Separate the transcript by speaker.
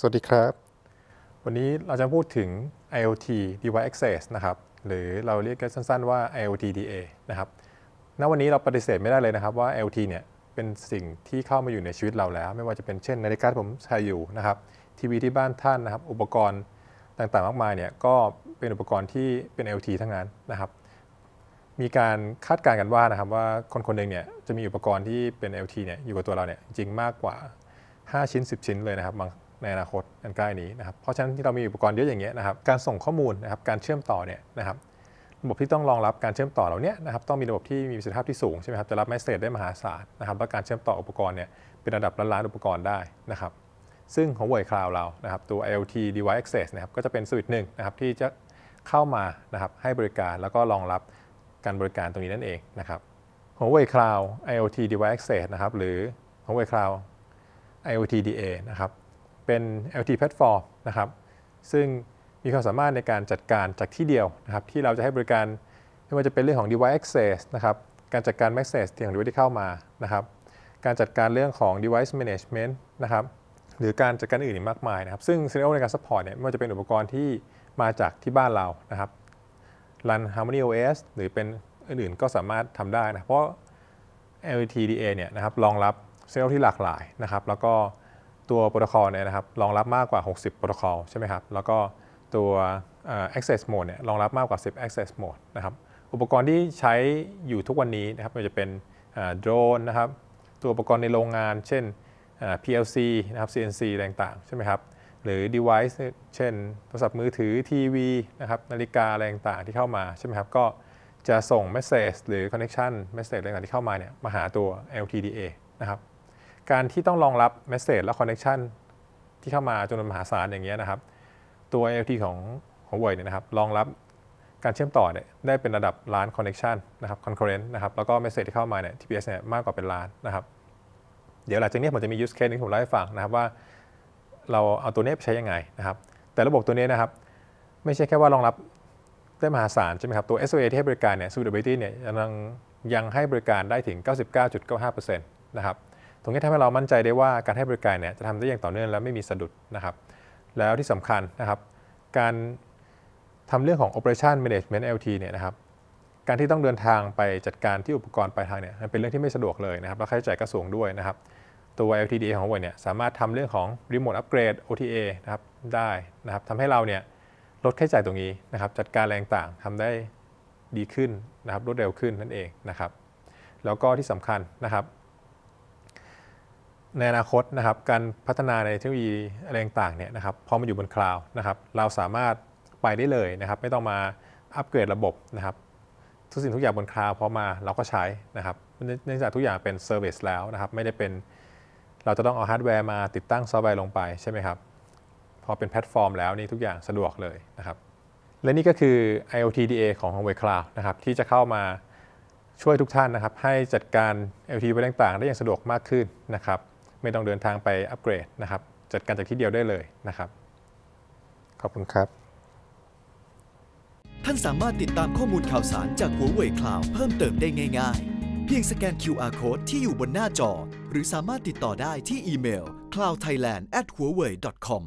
Speaker 1: สวัสดีครับ วันนี้เราจะพูดถึง IoT Device Access นะครับ หรือเราเรียกกันสั้น ๆ ว่า IoT DA นะครับ ณ วันนี้เราปฏิเสธไม่ได้เลยนะครับว่า IoT เนี่ย เป็นสิ่งที่เข้ามาอยู่ในชีวิตเราแล้ว ไม่ว่าจะเป็นเช่นนาฬิกาที่ผมใช้อยู่นะครับ ทีวีที่บ้านท่านนะครับ อุปกรณ์ต่างๆ มากมายเนี่ย ก็เป็นอุปกรณ์ที่เป็น IoT ทั้งนั้นนะครับ มีการคาดการณ์กันว่านะครับว่าคนคนหนึ่งเนี่ย จะมีอุปกรณ์ที่เป็น IoT เนี่ย อยู่กับตัวเราเนี่ย จริงมากกว่า 5 ชิ้น 10 ชิ้นเลยนะครับบางในอนาคตอันใกล้นี้นะครับ เพราะฉะนั้นที่เรามีอุปกรณ์เยอะอย่างเงี้ยนะครับ การส่งข้อมูลนะครับ การเชื่อมต่อเนี่ยนะครับ ระบบที่ต้องรองรับการเชื่อมต่อเหล่านี้นะครับ ต้องมีระบบที่มีประสิทธิภาพที่สูงใช่ไหมครับ จะรับแมสเซจได้มหาศาลนะครับและการเชื่อมต่ออุปกรณ์เนี่ยเป็นระดับล้านล้านอุปกรณ์ได้นะครับ ซึ่งของ w ว r ์คลาวเรานะครับ ตัว IoT Device Access นะครับ ก็จะเป็นสวิตหนึ่งนะครับ ที่จะเข้ามานะครับให้บริการแล้วก็รองรับการบริการตรงนี้นั่นเองนะครับ ของ w ว i c คลาว IoT Device Access นะครับ หรือของ w ว i Cloud IoT DA นะครับเป็น LT platform นะครับ ซึ่งมีความสามารถในการจัดการจากที่เดียวนะครับ ที่เราจะให้บริการไม่ว่าจะเป็นเรื่องของ device access นะครับ การจัดการ access ที่ของ device ที่เข้ามานะครับ การจัดการเรื่องของ device management นะครับ หรือการจัดการอื่นอีกมากมายนะครับ ซึ่ง s e n ์ในการ support เนี่ย ไม่ว่าจะเป็นอุปกรณ์ที่มาจากที่บ้านเรา นะครับ Run Harmony OS หรือเป็นอื่น ๆ ก็สามารถทำได้นะ เพราะ LTDA เนี่ยนะครับ รองรับเซลล์ที่หลากหลายนะครับ แล้วก็ตัวโปรโตคอลเนี่ยนะครับรองรับมากกว่า 60โปรโตคอลใช่ไหมครับแล้วก็ตัว access mode เนี่ยรองรับมากกว่า 10 access mode นะครับอุปกรณ์ที่ใช้อยู่ทุกวันนี้นะครับ มันจะเป็นโดรนนะครับตัวอุปกรณ์ในโรงงานเช่น PLC นะครับ CNC ต่างๆใช่ไหมครับ หรือ device เช่นโทรศัพท์มือถือทีวีนะครับนาฬิกา อะไรต่างๆที่เข้ามาใช่ไหมครับก็จะส่ง message หรือ connection message อะไรต่างๆที่เข้ามาเนี่ยมาหาตัว LTDA นะครับการที่ต้องรองรับเมสเซจและคอนเนคชันที่เข้ามาจำนวนมหาศาลอย่างเงี้ยนะครับ ตัว IoT ของของ Huawei เนี่ยนะครับ รองรับการเชื่อมต่อเนี่ยได้เป็นระดับล้านคอนเนคชันนะครับคอนเคอเรนต์นะครับ แล้วก็เมสเซจที่เข้ามาเนี่ย TPS เนี่ยมากกว่าเป็นล้านนะครับ เดี๋ยวหลังจากนี้ผมจะมียูสเคสนึงผมเล่าให้ฟังนะครับว่าเราเอาตัวนี้ไปใช้ยังไงนะครับ แต่ระบบตัวนี้นะครับ ไม่ใช่แค่ว่ารองรับได้มหาศาลใช่ไหมครับ ตัว SOA ที่ให้บริการเนี่ย suitability เนี่ยยังยังให้บริการได้ถึง 99.95%นะครับรงนี้ทำให้เรามั่นใจได้ว่าการให้บริการเนี่ยจะทำได้อย่างต่อเนื่องและไม่มีสะดุดนะครับ แล้วที่สำคัญนะครับ การทำเรื่องของ operation management LT เนี่ยนะครับ การที่ต้องเดินทางไปจัดการที่อุปกรณ์ปลายทางเนี่ยมันเป็นเรื่องที่ไม่สะดวกเลยนะครับแล้วค่าใช้จ่ายก็สูงด้วยนะครับ ตัว l t d ของ h ั a เนี่ยสามารถทำเรื่องของ remote upgrade OTA นะครับได้นะครับทำให้เราเนี่ยลดค่าใช้จ่ายตรงนี้นะครับ จัดการแรงต่างทำได้ดีขึ้นนะครับรวดเร็วขึ้นนั่นเองนะครับ แล้วก็ที่สำคัญนะครับในอนาคตนะครับ การพัฒนาในเทคโนโลยีอะไรต่างเนี่ยนะครับพอมาอยู่บนคลาวด์นะครับเราสามารถไปได้เลยนะครับ ไม่ต้องมาอัปเกรดระบบนะครับ ทุกสิ่งทุกอย่างบนคลาวด์พอมาเราก็ใช้นะครับเนื่องจากทุกอย่างเป็นเซอร์วิสแล้วนะครับ ไม่ได้เป็นเราจะต้องเอาฮาร์ดแวร์มาติดตั้งซอฟต์แวร์ลงไปใช่ไหมครับพอเป็นแพลตฟอร์มแล้วนี่ทุกอย่างสะดวกเลยนะครับ และนี่ก็คือ IoTDA ของ Huawei Cloud นะครับที่จะเข้ามาช่วยทุกท่านนะครับ ให้จัดการ IoT ไปต่างๆได้อย่างสะดวกมากขึ้นนะครับไม่ต้องเดินทางไปอัปเกรดนะครับ จัดการจากที่เดียวได้เลยนะครับ ขอบคุณครับท่านสามารถติดตามข้อมูลข่าวสารจากหัวเว่ยคลาวเพิ่มเติมได้ง่าย ๆ เพียงสแกน QR code ที่อยู่บนหน้าจอหรือสามารถติดต่อได้ที่อีเมล cloudthailand@huawei.com